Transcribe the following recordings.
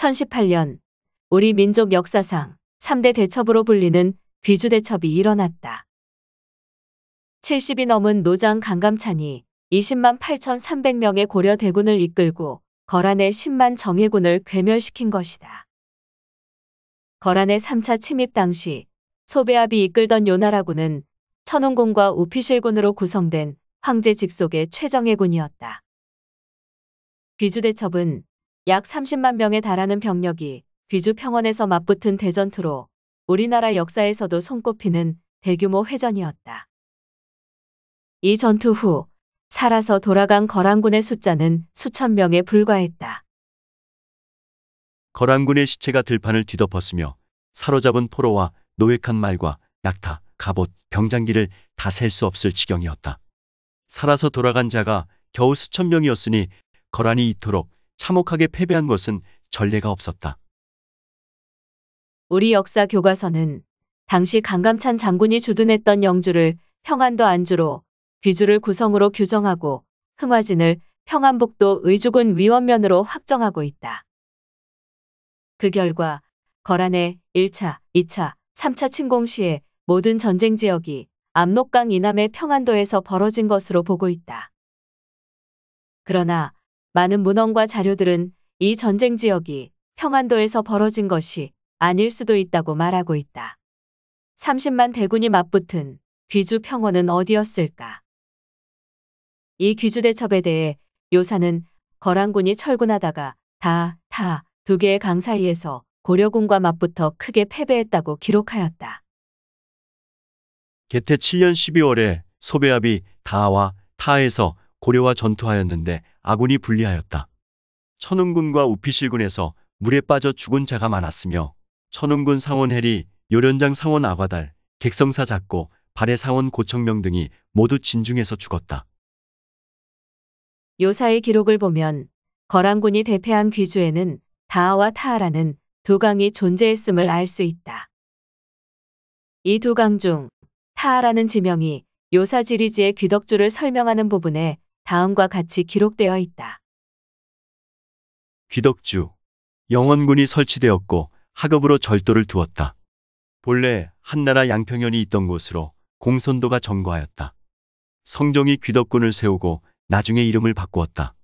2018년 우리 민족 역사상 3대 대첩으로 불리는 귀주대첩이 일어났다. 70이 넘은 노장 강감찬이 20만 8,300명의 고려 대군을 이끌고 거란의 10만 정예군을 괴멸시킨 것이다. 거란의 3차 침입 당시 소배압이 이끌던 요나라군은 천웅군과 우피실군으로 구성된 황제 직속의 최정예군이었다. 귀주대첩은 약 30만 명에 달하는 병력이 귀주 평원에서 맞붙은 대전투로 우리나라 역사에서도 손꼽히는 대규모 회전이었다. 이 전투 후 살아서 돌아간 거란군의 숫자는 수천 명에 불과했다. 거란군의 시체가 들판을 뒤덮었으며 사로잡은 포로와 노획한 말과 낙타, 갑옷, 병장기를 다 셀 수 없을 지경이었다. 살아서 돌아간 자가 겨우 수천 명이었으니 거란이 이토록 참혹하게 패배한 것은 전례가 없었다. 우리 역사 교과서는 당시 강감찬 장군이 주둔했던 영주를 평안도 안주로 귀주를 구성으로 규정하고 흥화진을 평안북도 의주군 위원면으로 확정하고 있다. 그 결과 거란의 1차, 2차, 3차 침공 시에 모든 전쟁 지역이 압록강 이남의 평안도에서 벌어진 것으로 보고 있다. 그러나 많은 문헌과 자료들은 이 전쟁 지역이 평안도에서 벌어진 것이 아닐 수도 있다고 말하고 있다. 30만 대군이 맞붙은 귀주 평원은 어디였을까? 이 귀주 대첩에 대해 요사는 거란군이 철군하다가 다, 다두 개의 강 사이에서 고려군과 맞붙어 크게 패배했다고 기록하였다. 개태 7년 12월에 소배합이 다와 타에서 고려와 전투하였는데 아군이 불리하였다. 천운군과 우피실군에서 물에 빠져 죽은 자가 많았으며 천운군 상원 해리, 요련장 상원 아과달, 객성사 작고 발해 상원 고청명 등이 모두 진중에서 죽었다. 요사의 기록을 보면 거란군이 대패한 귀주에는 다아와 타아라는 두 강이 존재했음을 알 수 있다. 이 두 강 중 타아라는 지명이 요사 지리지의 귀덕주를 설명하는 부분에 다음과 같이 기록되어 있다. 귀덕주 영원군이 설치되었고 학업으로 절도를 두었다. 본래 한나라 양평현이 있던 곳으로 공선도가 점거하였다. 성종이 귀덕군을 세우고 나중에 이름을 바꾸었다.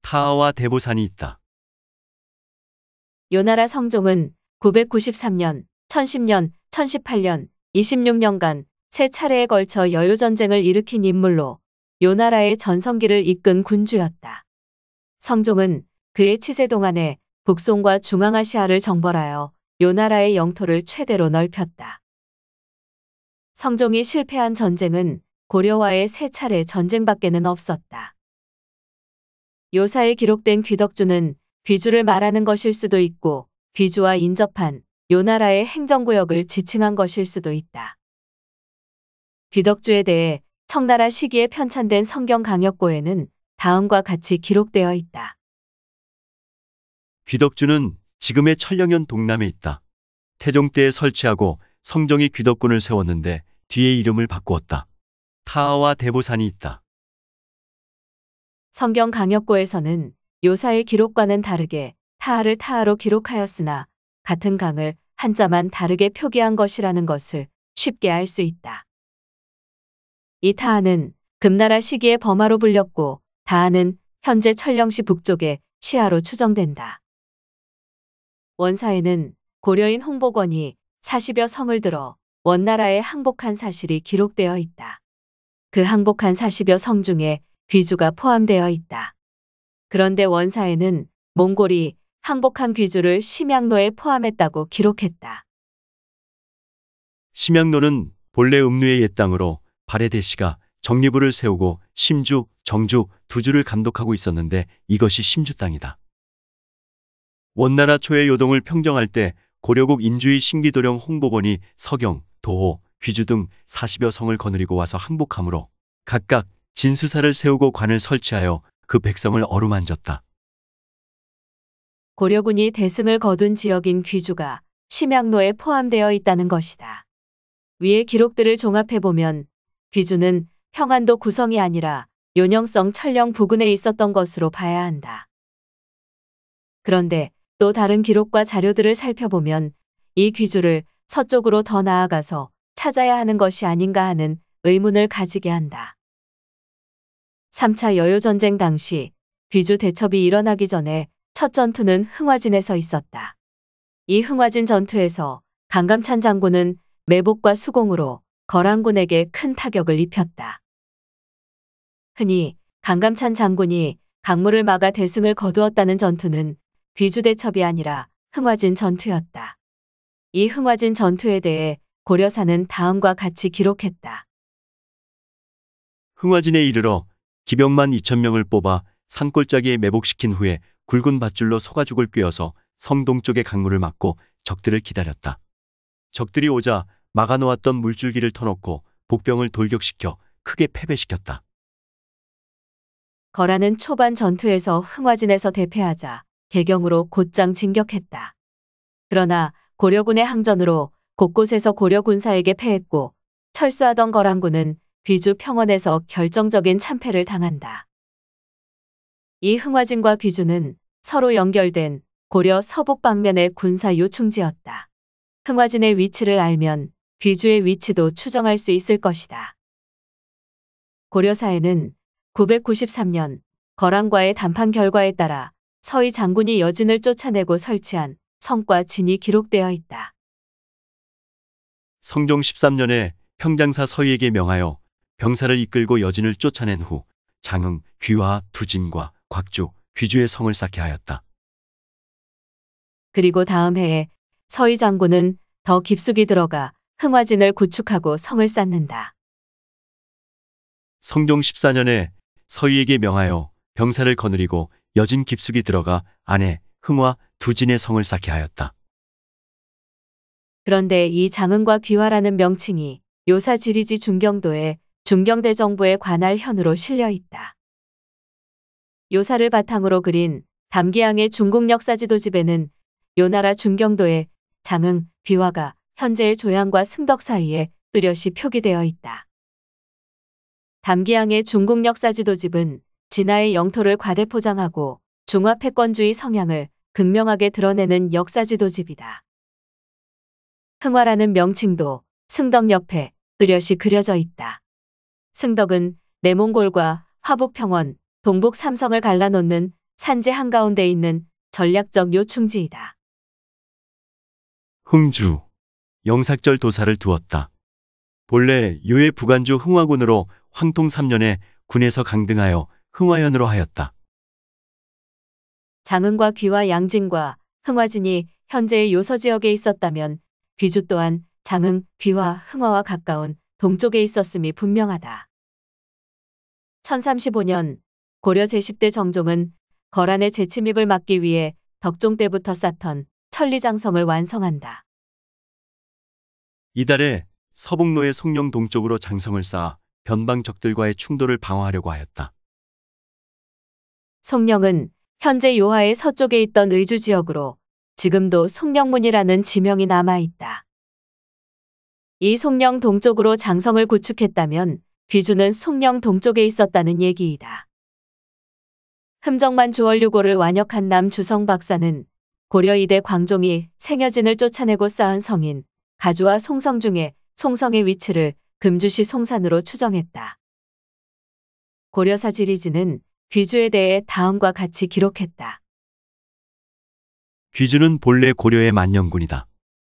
타하와 대보산이 있다. 요나라 성종은 993년, 1010년, 1018년, 26년간 세 차례에 걸쳐 여유전쟁을 일으킨 인물로 요나라의 전성기를 이끈 군주였다. 성종은 그의 치세 동안에 북송과 중앙아시아를 정벌하여 요나라의 영토를 최대로 넓혔다. 성종이 실패한 전쟁은 고려와의 세 차례 전쟁밖에는 없었다. 요사에 기록된 귀덕주는 귀주를 말하는 것일 수도 있고 귀주와 인접한 요나라의 행정구역을 지칭한 것일 수도 있다. 귀덕주에 대해 청나라 시기에 편찬된 성경 강역고에는 다음과 같이 기록되어 있다. 귀덕주는 지금의 천령현 동남에 있다. 태종 때에 설치하고 성정이 귀덕군을 세웠는데 뒤에 이름을 바꾸었다. 타와 대보산이 있다. 성경 강역고에서는 요사의 기록과는 다르게 타하를 타하로 기록하였으나 같은 강을 한자만 다르게 표기한 것이라는 것을 쉽게 알 수 있다. 이 타안은 금나라 시기의 범하로 불렸고 다안은 현재 철령시 북쪽의 시하로 추정된다. 원사에는 고려인 홍보권이 40여 성을 들어 원나라에 항복한 사실이 기록되어 있다. 그 항복한 40여 성 중에 귀주가 포함되어 있다. 그런데 원사에는 몽골이 항복한 귀주를 심양로에 포함했다고 기록했다. 심양로는 본래 음류의옛 땅으로 바레데 씨가 정리부를 세우고 심주, 정주 두 주를 감독하고 있었는데 이것이 심주 땅이다. 원나라 초의 요동을 평정할 때 고려국 인주의 신기도령 홍보본이 서경, 도호, 귀주 등 40여 성을 거느리고 와서 항복함으로 각각 진수사를 세우고 관을 설치하여 그 백성을 어루만졌다. 고려군이 대승을 거둔 지역인 귀주가 심양로에 포함되어 있다는 것이다. 위의 기록들을 종합해보면 귀주는 평안도 구성이 아니라 요녕성 철령 부근에 있었던 것으로 봐야 한다. 그런데 또 다른 기록과 자료들을 살펴보면 이 귀주를 서쪽으로 더 나아가서 찾아야 하는 것이 아닌가 하는 의문을 가지게 한다. 3차 여유전쟁 당시 귀주 대첩이 일어나기 전에 첫 전투는 흥화진에서 있었다. 이 흥화진 전투에서 강감찬 장군은 매복과 수공으로 거란군에게 큰 타격을 입혔다. 흔히 강감찬 장군이 강물을 막아 대승을 거두었다는 전투는 귀주대첩이 아니라 흥화진 전투였다. 이 흥화진 전투에 대해 고려사는 다음과 같이 기록했다. 흥화진에 이르러 기병만 2천명을 뽑아 산골짜기에 매복시킨 후에 굵은 밧줄로 소가죽을 꿰어서 성동 쪽의 강물을 막고 적들을 기다렸다. 적들이 오자 막아놓았던 물줄기를 터놓고 복병을 돌격시켜 크게 패배시켰다. 거라는 초반 전투에서 흥화진에서 대패하자 개경으로 곧장 진격했다. 그러나 고려군의 항전으로 곳곳에서 고려군사에게 패했고 철수하던 거랑군은 귀주 평원에서 결정적인 참패를 당한다. 이 흥화진과 귀주는 서로 연결된 고려 서북 방면의 군사 요충지였다. 흥화진의 위치를 알면 귀주의 위치도 추정할 수 있을 것이다. 고려사에는 993년 거란과의 담판 결과에 따라 서희 장군이 여진을 쫓아내고 설치한 성과 진이 기록되어 있다. 성종 13년에 평장사 서희에게 명하여 병사를 이끌고 여진을 쫓아낸 후 장흥, 귀화, 두진과 곽주, 귀주의 성을 쌓게 하였다. 그리고 다음 해에 서희 장군은 더 깊숙이 들어가 흥화진을 구축하고 성을 쌓는다. 성종 14년에 서희에게 명하여 병사를 거느리고 여진 깊숙이 들어가 아내 흥화두 진의 성을 쌓게 하였다. 그런데 이 장흥과 귀화라는 명칭이 요사 지리지 중경도에 중경대 정부의 관할 현으로 실려 있다. 요사를 바탕으로 그린 담기양의 중국 역사지도집에는 요나라 중경도에 장흥, 귀화가 현재의 조양과 승덕 사이에 뚜렷이 표기되어 있다. 담기양의 중국 역사지도집은 진하의 영토를 과대포장하고 중화 패권주의 성향을 극명하게 드러내는 역사지도집이다. 흥화라는 명칭도 승덕 옆에 뚜렷이 그려져 있다. 승덕은 내몽골과 화북평원, 동북 삼성을 갈라놓는 산지 한가운데 있는 전략적 요충지이다. 흥주 영삭절 도사를 두었다. 본래 요의 부간주 흥화군으로 황통 3년에 군에서 강등하여 흥화현으로 하였다. 장흥과 귀와 양진과 흥화진이 현재의 요서 지역에 있었다면 귀주 또한 장흥, 귀와 흥화와 가까운 동쪽에 있었음이 분명하다. 1035년 고려 제10대 정종은 거란의 재침입을 막기 위해 덕종 때부터 쌓던 천리장성을 완성한다. 이달에 서북로의 송령 동쪽으로 장성을 쌓아 변방 적들과의 충돌을 방어하려고 하였다. 송령은 현재 요하의 서쪽에 있던 의주 지역으로 지금도 송령문이라는 지명이 남아있다. 이 송령 동쪽으로 장성을 구축했다면 귀주는 송령 동쪽에 있었다는 얘기이다. 흠정만 주월유고를 완역한 남 주성 박사는 고려이대 광종이 생여진을 쫓아내고 쌓은 성인 가주와 송성 중에 송성의 위치를 금주시 송산으로 추정했다. 고려사 지리지는 귀주에 대해 다음과 같이 기록했다. 귀주는 본래 고려의 만년군이다.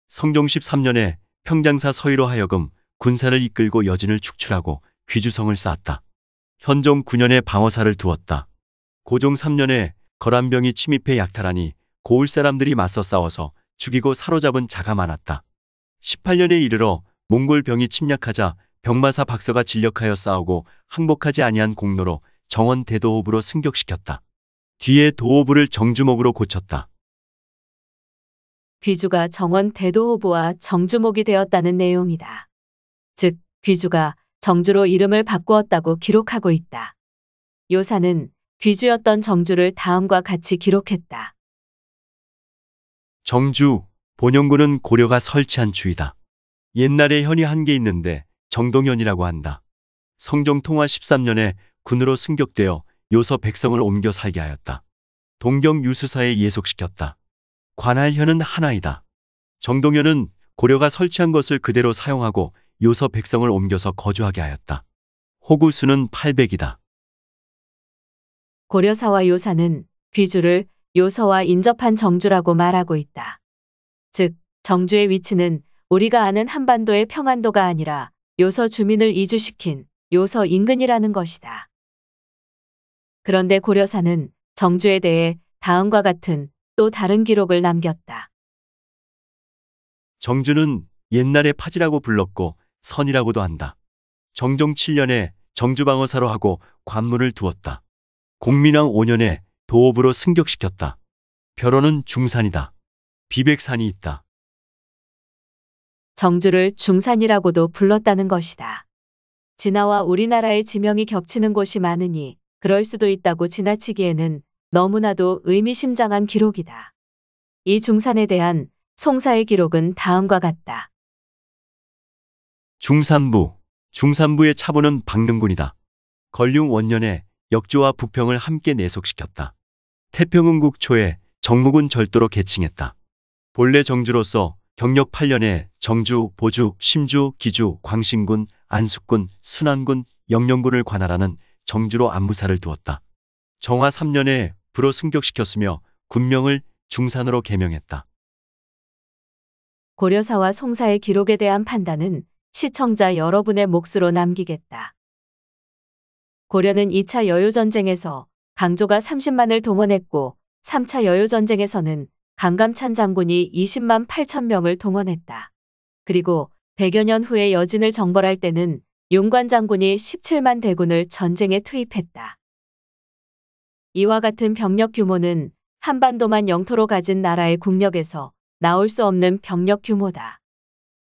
성종 13년에 평장사 서희로 하여금 군사를 이끌고 여진을 축출하고 귀주성을 쌓았다. 현종 9년에 방어사를 두었다. 고종 3년에 거란병이 침입해 약탈하니 고울 사람들이 맞서 싸워서 죽이고 사로잡은 자가 많았다. 18년에 이르러 몽골 병이 침략하자 병마사 박서가 진력하여 싸우고 항복하지 아니한 공로로 정원 대도호부로 승격시켰다. 뒤에 도호부를 정주목으로 고쳤다. 귀주가 정원 대도호부와 정주목이 되었다는 내용이다. 즉, 귀주가 정주로 이름을 바꾸었다고 기록하고 있다. 요사는 귀주였던 정주를 다음과 같이 기록했다. 정주 본영구는 고려가 설치한 주이다. 옛날에 현이 한 개 있는데 정동현이라고 한다. 성종통화 13년에 군으로 승격되어 요서 백성을 옮겨 살게 하였다. 동경 유수사에 예속시켰다. 관할현은 하나이다. 정동현은 고려가 설치한 것을 그대로 사용하고 요서 백성을 옮겨서 거주하게 하였다. 호구수는 800이다. 고려사와 요사는 귀주를 요서와 인접한 정주라고 말하고 있다. 즉 정주의 위치는 우리가 아는 한반도의 평안도가 아니라 요서 주민을 이주시킨 요서 인근이라는 것이다. 그런데 고려사는 정주에 대해 다음과 같은 또 다른 기록을 남겼다. 정주는 옛날에 파지라고 불렀고 선이라고도 한다. 정종 7년에 정주방어사로 하고 관문을 두었다. 공민왕 5년에 도읍으로 승격시켰다. 벼로는 중산이다. 비백산이 있다. 정주를 중산이라고도 불렀다는 것이다. 진화와 우리나라의 지명이 겹치는 곳이 많으니 그럴 수도 있다고 지나치기에는 너무나도 의미심장한 기록이다. 이 중산에 대한 송사의 기록은 다음과 같다. 중산부, 중산부의 차보는 박능군이다. 건륭 원년에 역주와 북평을 함께 내속시켰다. 태평흥국 초에 정무군 절도로 계칭했다 본래 정주로서 경력 8년에 정주, 보주, 심주, 기주, 광신군, 안숙군, 순안군, 영령군을 관할하는 정주로 안무사를 두었다. 정화 3년에 불어 승격시켰으며 군명을 중산으로 개명했다. 고려사와 송사의 기록에 대한 판단은 시청자 여러분의 몫으로 남기겠다. 고려는 2차 여유전쟁에서 강조가 30만을 동원했고 3차 여유전쟁에서는 강감찬 장군이 20만 8천 명을 동원했다. 그리고 100여 년 후에 여진을 정벌할 때는 용관 장군이 17만 대군을 전쟁에 투입했다. 이와 같은 병력 규모는 한반도만 영토로 가진 나라의 국력에서 나올 수 없는 병력 규모다.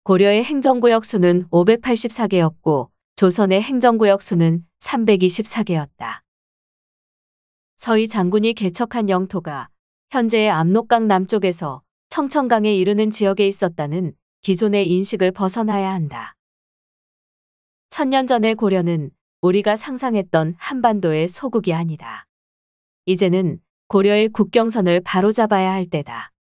고려의 행정구역 수는 584개였고 조선의 행정구역 수는 324개였다. 서희 장군이 개척한 영토가 현재의 압록강 남쪽에서 청천강에 이르는 지역에 있었다는 기존의 인식을 벗어나야 한다. 천년 전의 고려는 우리가 상상했던 한반도의 소국이 아니다. 이제는 고려의 국경선을 바로잡아야 할 때다.